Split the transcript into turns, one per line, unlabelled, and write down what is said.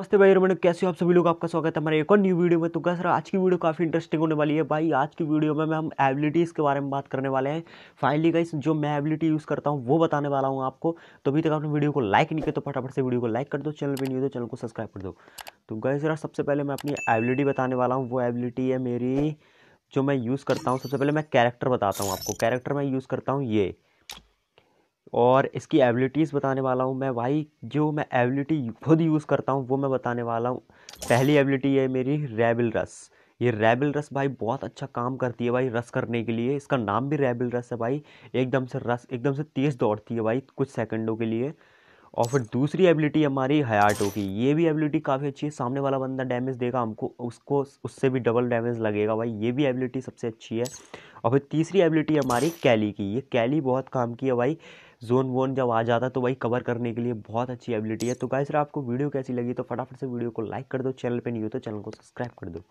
नमस्ते भाई मैंने कैसे हो आप सभी लोग आपका स्वागत है हमारे एक और न्यू वीडियो में तो क्या सर आज की वीडियो काफ़ी इंटरेस्टिंग होने वाली है भाई आज की वीडियो में हम एबिलिटीज़ के बारे में बात करने वाले हैं फाइनली गाइस जो मैं एबिलिटी यूज़ करता हूँ वो बताने वाला हूँ आपको तो अभी तक आपने वीडियो को लाइक नहीं किया तो फटाफट से वीडियो को लाइक कर दो चैनल पर नहीं हो तो चैनल को सब्सक्राइब कर दो तो गाइस सर सबसे पहले मैं अपनी एबिलिटी बताने वाला हूँ वो एबिलिटी है मेरी जो मैं यूज़ करता हूँ सबसे पहले मैं कैरेक्टर बताता हूँ आपको कैरेक्टर मैं यूज़ करता हूँ ये और इसकी एबिलिटीज़ बताने वाला हूँ मैं भाई जो मैं एबिलिटी खुद यूज़ करता हूँ वो मैं बताने वाला हूँ पहली एबिलिटी है मेरी रेबिल रस ये रेबिल रस भाई बहुत अच्छा काम करती है भाई रस करने के लिए इसका नाम भी रेबिल रस है भाई एकदम से रस एकदम से तेज़ दौड़ती है भाई कुछ सेकंडों के लिए और फिर दूसरी एबिलिटी हमारी हयाटो की ये भी एबिलिटी काफ़ी अच्छी है सामने वाला बंदा डैमेज देगा हमको उसको उससे भी डबल डैमेज लगेगा भाई ये भी एबिलिटी सबसे अच्छी है और फिर तीसरी एबिलिटी हमारी कैली की ये कैली बहुत काम की है भाई जोन वोन जब आ जाता है तो वही कवर करने के लिए बहुत अच्छी एबिलिटी है तो गाइस आपको वीडियो कैसी लगी तो फटाफट से वीडियो को लाइक कर दो चैनल पर नहीं हो तो चैनल को सब्सक्राइब कर दो